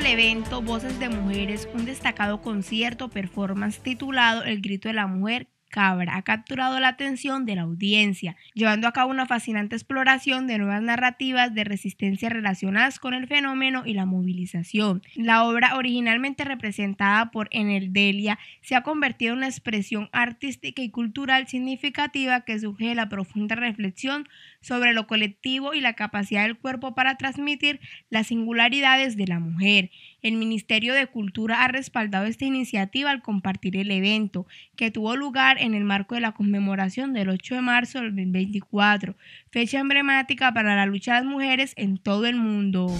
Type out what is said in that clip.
el evento Voces de Mujeres, un destacado concierto performance titulado El Grito de la Mujer Cabra ha capturado la atención de la audiencia, llevando a cabo una fascinante exploración de nuevas narrativas de resistencia relacionadas con el fenómeno y la movilización. La obra, originalmente representada por Delia, se ha convertido en una expresión artística y cultural significativa que sugiere la profunda reflexión sobre lo colectivo y la capacidad del cuerpo para transmitir las singularidades de la mujer. El Ministerio de Cultura ha respaldado esta iniciativa al compartir el evento, que tuvo lugar en el marco de la conmemoración del 8 de marzo del 2024, fecha emblemática para la lucha de las mujeres en todo el mundo.